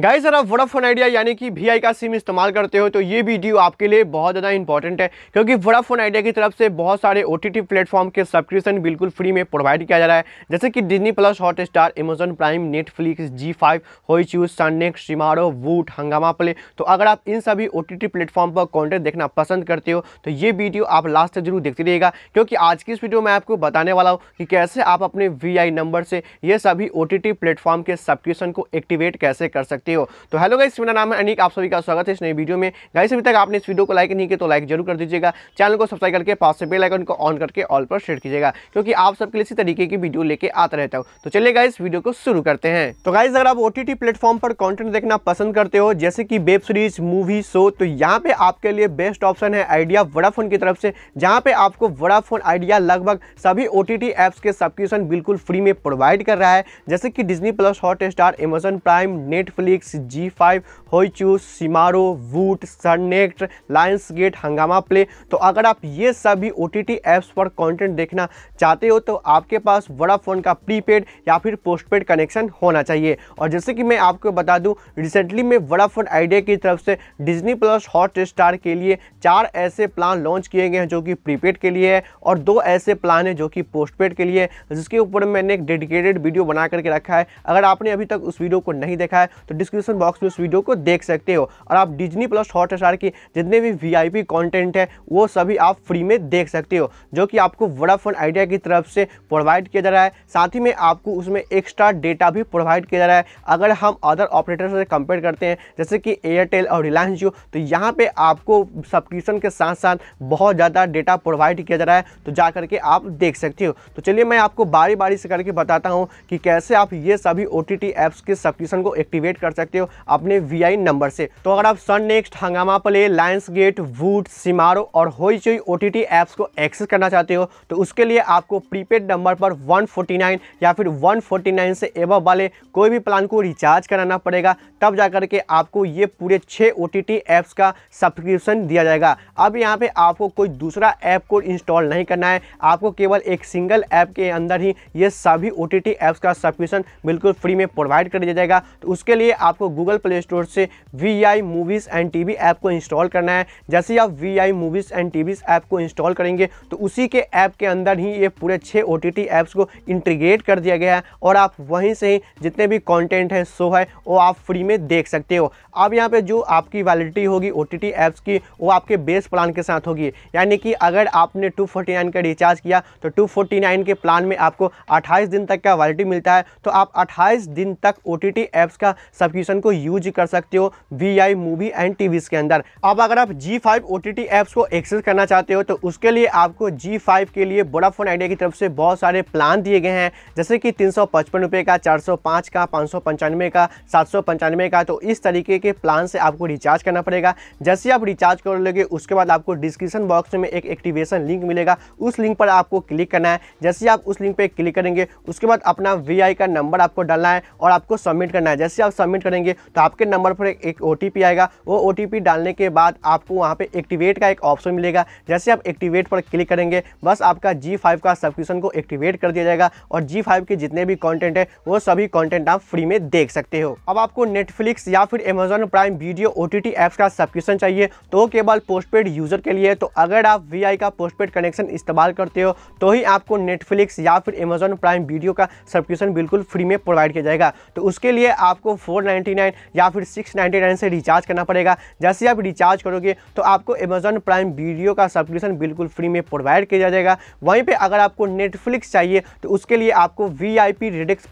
गाय sir आप Vodafone Idea यानी कि वी का सिम इस्तेमाल करते हो तो ये वीडियो आपके लिए बहुत ज़्यादा इंपॉर्टेंट है क्योंकि वोडाफोन आइडिया की तरफ से बहुत सारे ओ टी प्लेटफॉर्म के सब्सक्रिप्शन बिल्कुल फ्री में प्रोवाइड किया जा रहा है जैसे कि Disney plus Hotstar Amazon Prime Netflix Zee five Hoichoi Sun NXT Shemaroo Voot Hungama play तो अगर आप इन सभी ओ टी प्लेटफॉर्म पर कॉन्टेंट देखना पसंद करते हो तो ये वीडियो आप लास्ट तक जरूर देखते रहिएगा क्योंकि आज की इस वीडियो में आपको बताने वाला हूँ कि कैसे आप अपने वी नंबर से ये सभी ओ टी प्लेटफॉर्म के सब्सक्रिप्शन को एक्टिवेट कैसे कर सकते सकते हो तो हेलो गाइस मेरा नाम है अनिक आप सभी का स्वागत है इस नई वीडियो में गाइस अभी तक आपने इस वीडियो को लाइक नहीं किया तो लाइक जरूर कर दीजिएगा चैनल को सब्सक्राइब करके पास से बेल आइकन को ऑन करके ऑल पर शेयर कीजिएगा क्योंकि आप सबके लिए इसी तरीके की वीडियो लेके आता रहता हूँ तो चलिए गाइस वीडियो को शुरू करते हैं तो गाइस अगर आप ओ टी प्लेटफॉर्म पर कॉन्टेंट देखना पसंद करते हो जैसे कि वेब सीरीज मूवी शो तो यहाँ पे आपके लिए बेस्ट ऑप्शन है आइडिया वोडाफोन की तरफ से जहाँ पे आपको वोडाफोन आइडिया लगभग सभी ओ टी एप्स के सब्सक्रिप्शन बिल्कुल फ्री में प्रोवाइड कर रहा है जैसे कि Disney plus Hotstar Amazon Prime Netflix फिलिक्स Zee five Hoichoi Shemaroo Voot Sun NXT Lionsgate Hungama play तो अगर आप ये सभी ओ टी एप्स पर कंटेंट देखना चाहते हो तो आपके पास वोडाफोन का प्रीपेड या फिर पोस्टपेड कनेक्शन होना चाहिए और जैसे कि मैं आपको बता दूं रिसेंटली मैं वोडाफोन आइडिया की तरफ से डिजनी प्लस हॉट स्टार के लिए चार ऐसे प्लान लॉन्च किए गए हैं जो कि प्रीपेड के लिए है और दो ऐसे प्लान हैं जो कि पोस्टपेड के लिए है जिसके ऊपर मैंने एक डेडिकेटेड वीडियो बना करके रखा है अगर आपने अभी तक उस वीडियो को नहीं देखा है तो डिस्क्रिप्शन बॉक्स में उस वीडियो को देख सकते हो और आप डिजनी प्लस हॉट स्टार की जितने भी वीआईपी कंटेंट है वो सभी आप फ्री में देख सकते हो जो कि आपको वडाफोन आइडिया की तरफ से प्रोवाइड किया जा रहा है साथ ही में आपको उसमें एक्स्ट्रा डेटा भी प्रोवाइड किया जा रहा है अगर हम अदर ऑपरेटर से कंपेयर करते हैं जैसे कि एयरटेल और रिलायंस जियो तो यहाँ पर आपको सब्सक्रिप्शन के साथ साथ बहुत ज़्यादा डेटा प्रोवाइड किया जा रहा है तो जा करके आप देख सकते हो तो चलिए मैं आपको बारी बारी से करके बताता हूँ कि कैसे आप ये सभी ओ टी एप्स के सब्सक्रिप्शन को एक्टिवेट कर कर सकते हो अपने वीआई नंबर से तो अगर आप Sun NXT Hungama play Lionsgate Voot Shemaroo और Hoichoi O T apps को एक्सेस करना चाहते हो तो उसके लिए आपको प्रीपेड नंबर पर 149 या फिर 149 से एबव वाले कोई भी प्लान को रिचार्ज कराना पड़ेगा तब जा करके आपको ये पूरे छः ओ टी का सब्सक्रिप्शन दिया जाएगा अब यहाँ पर आपको कोई दूसरा ऐप को इंस्टॉल नहीं करना है आपको केवल एक सिंगल ऐप के अंदर ही ये सभी ओ टी ऐप्स का सब्सक्रिप्शन बिल्कुल फ्री में प्रोवाइड कर दिया जाएगा तो उसके लिए आपको गूगल प्ले स्टोर से V I movies and T V app को इंस्टॉल करना है जैसे ही आप V I movies and T V app को इंस्टॉल करेंगे तो उसी के ऐप के अंदर ही ये पूरे छः ओ टी टी ऐप्स को इंटीग्रेट कर दिया गया है और आप वहीं से ही जितने भी कॉन्टेंट हैं शो है वो आप फ्री में देख सकते हो अब यहाँ पर जो आपकी वैलिडिटी होगी ओ टी टी ऐप्स की वो आपके बेस प्लान के साथ होगी यानी कि अगर आपने टू फोर्टी नाइन का रिचार्ज किया तो टू फोर्टी नाइन के प्लान में आपको अट्ठाईस दिन तक का वैलिडिटी मिलता है तो आप अट्ठाईस दिन तक ओ टी टी ऐप्स का सब सब्सक्रिप्शन को यूज कर सकते हो V I movie and TVs के अंदर अब अगर आप Zee five O T T apps को एक्सेस करना चाहते हो तो उसके लिए आपको जी फाइव के लिए बोडाफोन आइडिया की तरफ से बहुत सारे प्लान दिए गए हैं जैसे कि तीन सौ पचपन रुपये का चार सौ पाँच का पाँच सौ पंचानवे का सात सौ पंचानवे का तो इस तरीके के प्लान से आपको रिचार्ज करना पड़ेगा जैसे आप रिचार्ज कर लोगे उसके बाद आपको डिस्क्रिप्शन बॉक्स में एक एक्टिवेशन लिंक मिलेगा उस लिंक पर आपको क्लिक करना है जैसे आप उस लिंक पर क्लिक करेंगे उसके बाद अपना वी का नंबर आपको डालना है और आपको सबमिट करना है जैसे आप सबमिट पेमेंट करेंगे तो आपके नंबर पर एक ओ आएगा वो ओ डालने के बाद आपको वहाँ पर एक्टिवेट का एक ऑप्शन मिलेगा जैसे आप एक्टिवेट पर क्लिक करेंगे बस आपका जी का सब्सक्रिप्शन को एक्टिवेट कर दिया जाएगा और जी के जितने भी कॉन्टेंट है वो सभी कॉन्टेंट आप फ्री में देख सकते हो अब आपको नेटफ्लिक्स या फिर Amazon Prime video O T apps का सब्सक्रिप्शन चाहिए तो केवल पोस्टपेड यूजर के लिए तो अगर आप वी का पोस्टपेड कनेक्शन इस्तेमाल करते हो तो ही आपको नेटफ्लिक्स या फिर अमेजोन प्राइम वीडियो का सब्सक्रिप्शन बिल्कुल फ्री में प्रोवाइड किया जाएगा तो उसके लिए आपको फोर 499 या फिर 699 से रिचार्ज करना पड़ेगा जैसे आप रिचार्ज करोगे तो आपको अमेजन प्राइम वीडियो का सब्सक्रिप्शन बिल्कुल फ्री में प्रोवाइड किया जाएगा वहीं पर अगर आपको नेटफ्लिक्स चाहिए तो उसके लिए आपको वी आई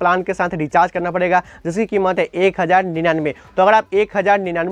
प्लान के साथ रिचार्ज करना पड़ेगा जिसकी कीमत है एक तो अगर आप एक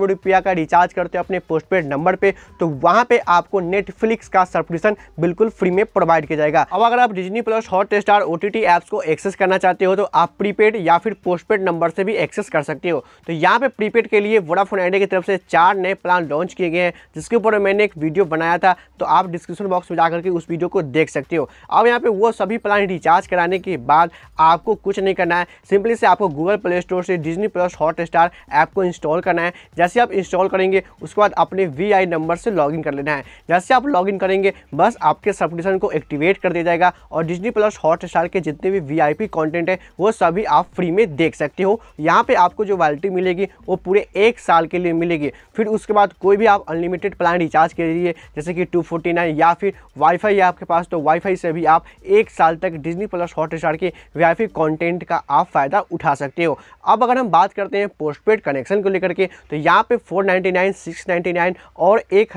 रुपया का रिचार्ज करते हो अपने पोस्टपेड नंबर पर तो वहाँ पर आपको नेटफ्लिक्स का सब्सक्रिप्शन बिल्कुल फ्री में प्रोवाइड किया जाएगा अब अगर आप Disney plus Hotstar O T apps को एक्सेस करना चाहते हो तो आप प्रीपेड या फिर पोस्टपेड नंबर से भी एक्सेस कर सकते हैं सकते हो तो यहाँ पे प्रीपेड के लिए वोडाफोन आइडिया की तरफ से चार नए प्लान लॉन्च किए गए हैं जिसके ऊपर मैंने एक वीडियो बनाया था तो आप डिस्क्रिप्शन बॉक्स में जा करके उस वीडियो को देख सकते हो अब यहाँ पर वो सभी प्लान रिचार्ज कराने के बाद आपको कुछ नहीं करना है सिंपली से आपको गूगल प्ले स्टोर से Disney plus Hotstar app को इंस्टॉल करना है जैसे आप इंस्टॉल करेंगे उसके बाद अपने वी नंबर से लॉग कर लेना है जैसे आप लॉग करेंगे बस आपके सब्सक्रिप्शन को एक्टिवेट कर दिया जाएगा और डिजनी प्लस हॉट स्टार के जितने भी वी कंटेंट है वो सभी आप फ्री में देख सकते हो यहाँ पे आपको जो वालिटी मिलेगी वो पूरे एक साल के लिए मिलेगी फिर उसके बाद कोई भी आप अनलिमिटेड प्लान रिचार्ज लीजिए जैसे कि टू या फिर वाईफाई है आपके पास तो वाईफाई से भी आप एक साल तक डिजनी प्लस हॉटस्टार के वी कंटेंट का आप फ़ायदा उठा सकते हो अब अगर हम बात करते हैं पोस्टपेड कनेक्शन को लेकर के तो यहाँ पे 499, 699 और एक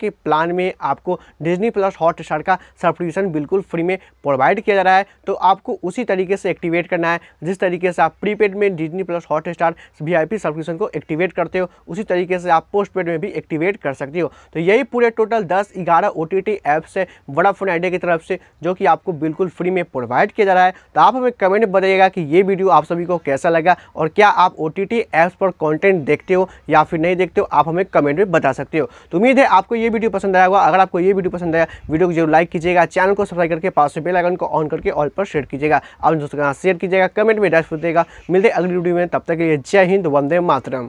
के प्लान में आपको डिजनी प्लस हॉटस्टार का सब्सक्रिप्शन बिल्कुल फ्री में प्रोवाइड किया जा रहा है तो आपको उसी तरीके से एक्टिवेट करना है जिस तरीके से आप प्रीपेड में Disney plus Hotstar V I subscription को एक्टिवेट करते हो उसी तरीके से आप पोस्ट पेड में भी एक्टिवेट कर सकते हो तो यही पूरे टोटल दस ग्यारह ओ टी टी एप्स है फोन आइडिया की तरफ से जो कि आपको बिल्कुल फ्री में प्रोवाइड किया जा रहा है तो आप हमें कमेंट बताइएगा कि ये वीडियो आप सभी को कैसा लगा और क्या आप ओ टी एप्स पर कॉन्टेंट देखते हो या फिर नहीं देखते हो आप हमें कमेंट में बता सकते हो तो उम्मीद है आपको ये वीडियो पसंद आया होगा अगर आपको ये वीडियो पसंद आया वीडियो को जरूर लाइक कीजिएगा चैनल को सब्सक्राइब करके पास में बेलाइकन को ऑन करके ऑल पर शेयर कीजिएगा आप दोस्तों के साथ शेयर कीजिएगा कमेंट में डैश देगा मिलते अगली वीडियो में तब तक रही जय हिंद वंदे मातरम